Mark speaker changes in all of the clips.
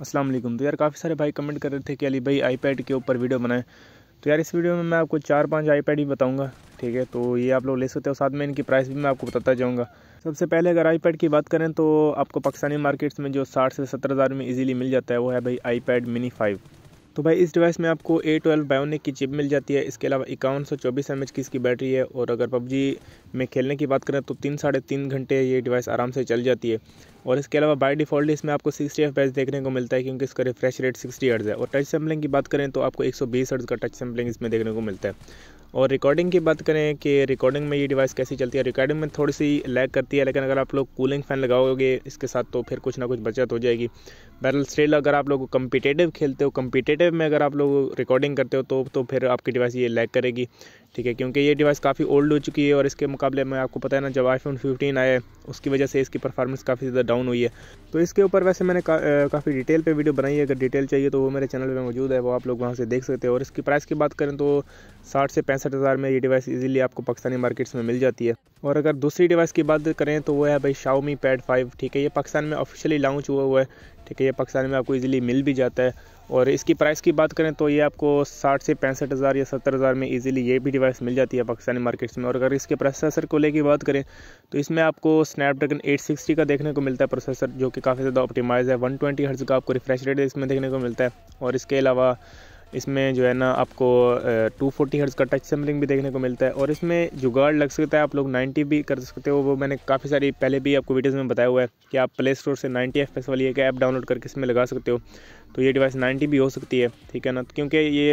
Speaker 1: असलम तो यार काफ़ी सारे भाई कमेंट कर रहे थे कि अली भाई आईपैड के ऊपर वीडियो बनाएं तो यार इस वीडियो में मैं आपको चार पांच आईपैड ही बताऊंगा ठीक है तो ये आप लोग ले सकते हो साथ में इनकी प्राइस भी मैं आपको बताता जाऊँगा सबसे पहले अगर आईपैड की बात करें तो आपको पाकिस्तानी मार्केट्स में जो साठ से सत्तर हज़ार में ईजिली मिल जाता है वो है भाई पैड मिनी फाइव तो भाई इस डिवाइस में आपको ए ट्वेल्व बायोनिक की चिप मिल जाती है इसके अलावा इक्यावन सौ चौबीस एम एच की इसकी बैटरी है और अगर पबजी में खेलने की बात करें तो तीन साढ़े तीन घंटे ये डिवाइस आराम से चल जाती है और इसके अलावा बाय डिफ़ॉल्ट इसमें आपको सिक्सटी एफ देखने को मिलता है क्योंकि इसका रिफ्रेश रेट सिक्सटी हर्ज़ है और टच सैम्पलिंग की बात करें तो आपको एक सौ बीस हर्ट्ज़ का टच सैम्पलिंग इसमें देखने को मिलता है और रिकॉर्डिंग की बात करें कि रिकॉर्डिंग में ये डिवाइस कैसी चलती है रिकॉर्डिंग में थोड़ी सी लैग करती है लेकिन अगर आप लोग कूलिंग फ़ैन लगाओगे इसके साथ तो फिर कुछ ना कुछ बचत हो जाएगी बैरल स्टिल अगर आप लोग कम्पिटेटिव खेलते हो कम्पिटेटिव में अगर आप लोग रिकॉर्डिंग करते हो तो तो फिर आपकी डिवाइस ये लैग करेगी ठीक है क्योंकि ये डिवाइस काफ़ी ओल्ड हो चुकी है और इसके मुकाबले में आपको पता है ना जब आई फिफ्टीन आया उसकी वजह से इसकी परफॉर्मेंस काफ़ी ज़्यादा डाउन डाउन हुई है तो इसके ऊपर वैसे मैंने का, काफ़ी डिटेल पे वीडियो बनाई है अगर डिटेल चाहिए तो वो मेरे चैनल पे मौजूद है वो आप लोग वहाँ से देख सकते हैं और इसकी प्राइस की बात करें तो साठ से पैंसठ में ये डिवाइस ईजिली आपको पाकिस्तानी मार्केट्स में मिल जाती है और अगर दूसरी डिवाइस की बात करें तो वो है भाई शाओमी पैड फाइव ठीक है ये पाकिस्तान में ऑफिशियली लॉन्च हुआ हुआ है ठीक है ये पाकिस्तान में आपको इजीली मिल भी जाता है और इसकी प्राइस की बात करें तो ये आपको साठ से पैंसठ हज़ार या सत्तर हज़ार में इजीली ये भी डिवाइस मिल जाती है पाकिस्तानी मार्केट्स में और अगर इसके प्रोसेसर को लेकर बात करें तो इसमें आपको स्नैपड्रैगन 860 का देखने को मिलता है प्रोसेसर जो कि काफ़ी ज़्यादा ऑप्टिमाइज़ है 120 हर्ट्ज़ का आपको रिफ्रेश रेट इसमें देखने को मिलता है और इसके अलावा इसमें जो है ना आपको टू फोर्टी का टच सैम्पलिंग भी देखने को मिलता है और इसमें जुगाड़ लग सकता है आप लोग नाइन्टी भी कर सकते हो वो मैंने काफ़ी सारी पहले भी आपको वीडियोज़ में बताया हुआ है कि आप प्ले स्टोर से नाइन्टी एफ वाली एक ऐप डाउनलोड करके इसमें लगा सकते हो तो ये डिवाइस नाइन्टी भी हो सकती है ठीक है ना तो क्योंकि ये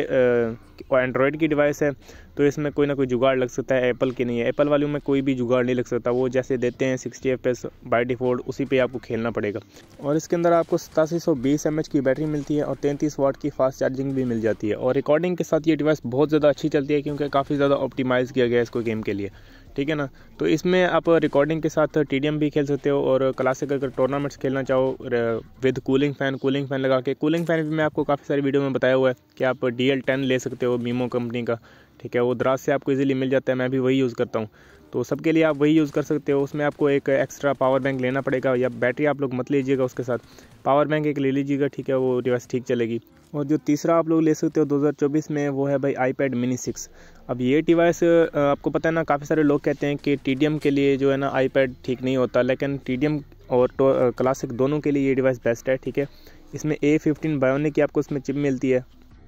Speaker 1: एंड्रॉयड की डिवाइस है तो इसमें कोई ना कोई जुगाड़ लग सकता है एप्पल की नहीं है एप्पल वालों में कोई भी जुगाड़ नहीं लग सकता वो जैसे देते हैं sixty F S by default उसी पे आपको खेलना पड़ेगा और इसके अंदर आपको सतासी सौ बीस एम एच की बैटरी मिलती है और तैंतीस वाट की फास्ट चार्जिंग भी मिल जाती है और रिकॉर्डिंग के साथ ये डिवाइस बहुत ज़्यादा अच्छी चलती है क्योंकि काफ़ी ज़्यादा ऑप्टिमाइज़ किया गया है इसको गेम के लिए ठीक है ना तो इसमें आप रिकॉर्डिंग के साथ टी भी खेल सकते हो और क्लासिक अगर टूर्नामेंट्स खेलना चाहो with cooling fan cooling fan लगा के कूलिंग फ़ैन भी मैं आपको काफ़ी सारी वीडियो में बताया हुआ है कि आप डी एल टेन ले सकते हो मीमो कंपनी का ठीक है वो दराज से आपको इजीली मिल जाता है मैं भी वही यूज़ करता हूँ तो सबके लिए आप वही यूज़ कर सकते हो उसमें आपको एक एक्स्ट्रा पावर बैंक लेना पड़ेगा या बैटरी आप लोग मत लीजिएगा उसके साथ पावर बैंक एक ले लीजिएगा ठीक है वो डिवाइस ठीक चलेगी और जो तीसरा आप लोग ले सकते हो 2024 में वो है भाई पैड मिनी सिक्स अब ये डिवाइस आपको पता है ना काफ़ी सारे लोग कहते हैं कि टी के लिए जो है ना आईपैड ठीक नहीं होता लेकिन टी और क्लासिक तो, दोनों के लिए ये डिवाइस बेस्ट है ठीक है इसमें ए फिफ्टीन बायोनिक की आपको इसमें चिप मिलती है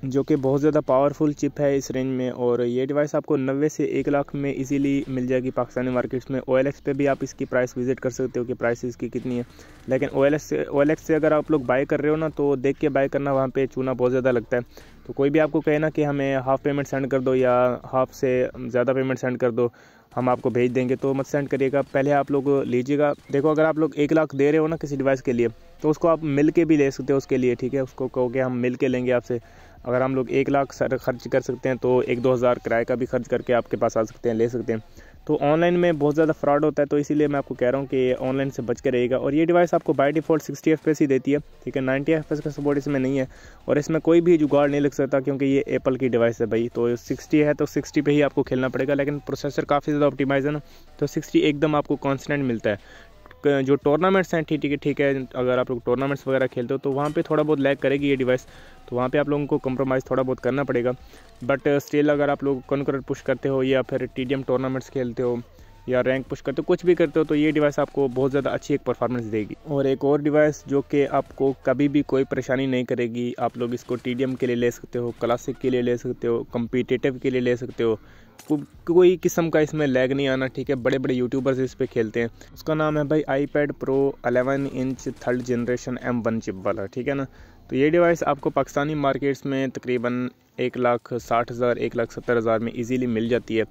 Speaker 1: जो कि बहुत ज़्यादा पावरफुल चिप है इस रेंज में और ये डिवाइस आपको 90 से 1 लाख में इजीली मिल जाएगी पाकिस्तानी मार्केट्स में ओ पे भी आप इसकी प्राइस विजिट कर सकते हो कि प्राइस इसकी कितनी है लेकिन ओ से ओ से अगर आप लोग बाय कर रहे हो ना तो देख के बाय करना वहाँ पर चूना बहुत ज़्यादा लगता है तो कोई भी आपको कहे ना कि हमें हाफ़ पेमेंट सेंड कर दो या हाफ़ से ज़्यादा पेमेंट सेंड कर दो हम आपको भेज देंगे तो मत सेंड करिएगा पहले आप लोग लीजिएगा देखो अगर आप लोग एक लाख दे रहे हो ना किसी डिवाइस के लिए तो उसको आप मिल के भी ले सकते हो उसके लिए ठीक है उसको कहो कि हम मिल के लेंगे आपसे अगर हम लोग एक लाख खर्च कर सकते हैं तो एक दो हज़ार किराए का भी खर्च करके आपके पास आ सकते हैं ले सकते हैं तो ऑनलाइन में बहुत ज़्यादा फ्रॉड होता है तो इसीलिए मैं आपको कह रहा हूँ कि ऑनलाइन से बच के रहेगा और ये डिवाइस आपको बाय डिफ़ॉल्ट 60 एफ ही देती है ठीक है 90 एफ का सपोर्ट इसमें नहीं है और इसमें कोई भी जुगाड़ नहीं लग सकता क्योंकि ये एप्पल की डिवाइस है भाई तो 60 है तो 60 पे ही आपको खेलना पड़ेगा लेकिन प्रोसेसर काफ़ी ज़्यादा ऑप्टिमाइज है ना तो सिक्सटी एकदम आपको कॉन्सटेंट मिलता है जो टूर्नामेंट्स हैं ठीक है ठीक है अगर आप लोग टूर्नामेंट्स वगैरह खेलते हो तो वहाँ पे थोड़ा बहुत लैग करेगी ये डिवाइस तो वहाँ पे आप लोगों को कम्प्रोमाइज़ थोड़ा बहुत करना पड़ेगा बट स्टिल अगर आप लोग कॉन्करेंट पुश करते हो या फिर टी टूर्नामेंट्स खेलते हो या रैंक पुश करते हो कुछ भी करते हो तो ये डिवाइस आपको बहुत ज़्यादा अच्छी एक परफॉर्मेंस देगी और एक और डिवाइस जो कि आपको कभी भी कोई परेशानी नहीं करेगी आप लोग इसको टी के लिए ले सकते हो क्लासिक के लिए ले सकते हो कम्पिटेटिव के लिए ले सकते हो को, कोई किस्म का इसमें लैग नहीं आना ठीक है बड़े बड़े यूट्यूबर्स इस पर खेलते हैं उसका नाम है भाई iPad pro eleven inch third generation M one chip वाला ठीक है ना तो ये डिवाइस आपको पाकिस्तानी मार्केट्स में तकरीबन एक लाख साठ हज़ार एक लाख सत्तर हज़ार में इजीली मिल जाती है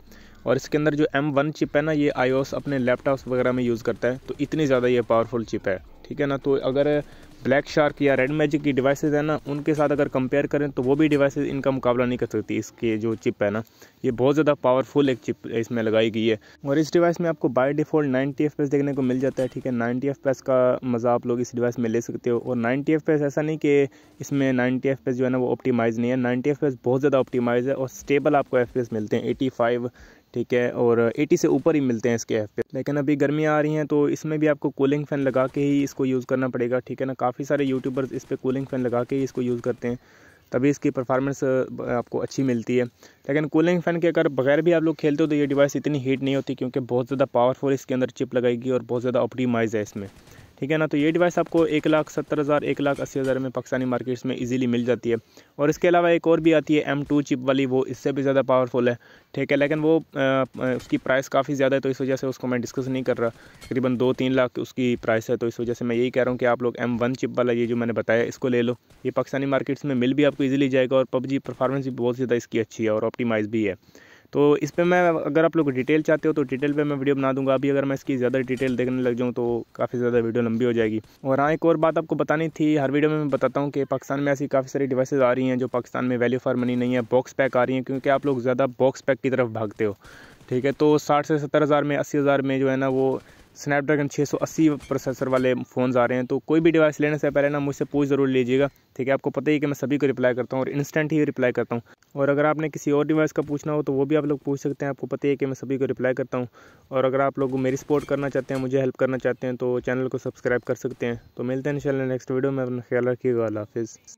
Speaker 1: और इसके अंदर जो एम वन चिप है ना ये आईओएस अपने लैपटॉप्स वगैरह में यूज़ करता है तो इतनी ज़्यादा ये पावरफुल चिप है ठीक है ना तो अगर ब्लैक शार्क या रेड मैजिक की डिवाइसेज है ना उनके साथ अगर कंपेयर करें तो वो भी डिवाइसेज इनका मुकाबला नहीं कर सकती इसके जो चिप है ना ये बहुत ज़्यादा पावरफुल एक चिप इसमें लगाई गई है और इस डिवाइस में आपको बाय डिफ़ॉल्ट नाइन्टी एफ देखने को मिल जाता है ठीक है नाइन्टी एफ का मज़ा आप लोग इस डिवाइस में ले सकते हो और नाइन्टी एफ ऐसा नहीं कि इसमें नाइन्टी एफ जो है ना वो ऑप्टीमाइज नहीं है नाइन्टी एफ बहुत ज़्यादा ऑप्टीमाइज है और स्टेबल आपको एफ मिलते हैं एटी ठीक है और 80 से ऊपर ही मिलते हैं इसके एफ़ पे लेकिन अभी गर्मियाँ आ रही हैं तो इसमें भी आपको कूलिंग फ़ैन लगा के ही इसको यूज़ करना पड़ेगा ठीक है ना काफ़ी सारे यूट्यूबर्स इस पर कूलिंग फ़ैन लगा के ही इसको यूज़ करते हैं तभी इसकी परफॉर्मेंस आपको अच्छी मिलती है लेकिन कूलिंग फ़ैन के अगर बगैर भी आप लोग खेलते हो तो ये डिवाइस इतनी हीट नहीं होती क्योंकि बहुत ज़्यादा पावरफुल इसके अंदर चिप लगाएगी और बहुत ज़्यादा ऑप्टीमाइज है इसमें ठीक है ना तो ये डिवाइस आपको एक लाख सत्तर हज़ार एक लाख अस्सी हज़ार में पाकिस्तानी मार्केट्स में इजीली मिल जाती है और इसके अलावा एक और भी आती है एम टू चिप वाली वो इससे भी ज़्यादा पावरफुल है ठीक है लेकिन वो आ, उसकी प्राइस काफ़ी ज़्यादा है तो इस वजह से उसको मैं डिस्कस नहीं कर रहा तकरीबन दो तीन लाख उसकी प्राइस है तो इस वजह से मैं यही कह रहा हूँ कि आप लोग एम वन चिप वाला ये जो मैंने बताया इसको ले लो ये पाकिस्तानी मार्केट्स में मिल भी आपको ईजिली जाएगा और पबजी परफॉर्मेंस भी बहुत ज़्यादा इसकी अच्छी है और ऑप्टीमाइज भी है तो इस पर मैं अगर आप लोग डिटेल चाहते हो तो डिटेल पे मैं वीडियो बना दूंगा अभी अगर मैं इसकी ज़्यादा डिटेल देखने लग जाऊँ तो काफ़ी ज़्यादा वीडियो लंबी हो जाएगी और हाँ एक और बात आपको बतानी थी हर वीडियो में मैं बताता हूँ कि पाकिस्तान में ऐसी काफ़ी सारी डिवाइसेज आ रही हैं जो पाकिस्तान में वैल्यू फॉर मनी नहीं है बॉक्स पैक आ रही हैं क्योंकि आप लोग ज़्यादा बॉक्स पैक की तरफ भागते हो ठीक है तो साठ से सत्तर हज़ार में अस्सी हज़ार में जो है ना वो स्नैपड्रैगन 680 प्रोसेसर वाले फ़ोन्स आ रहे हैं तो कोई भी डिवाइस लेने से पहले ना मुझसे पूछ ज़रूर लीजिएगा ठीक है आपको पता ही कि मैं सभी को रिप्लाई करता हूँ और इंस्टेंट ही रिप्लाई करता हूँ और अगर आपने किसी और डिवाइस का पूछना हो तो वो भी आप लोग पूछ सकते हैं आपको पता ही कि मैं सभी को रिप्लाई करता हूँ और अगर आप लोग मेरी सपोर्ट करना चाहते हैं मुझे हेल्प करना चाहते हैं तो चैनल को सब्सक्राइब कर सकते हैं तो मिलते हैं इन नेक्स्ट वीडियो में अपना ख्याल रखिएगा हाफिज़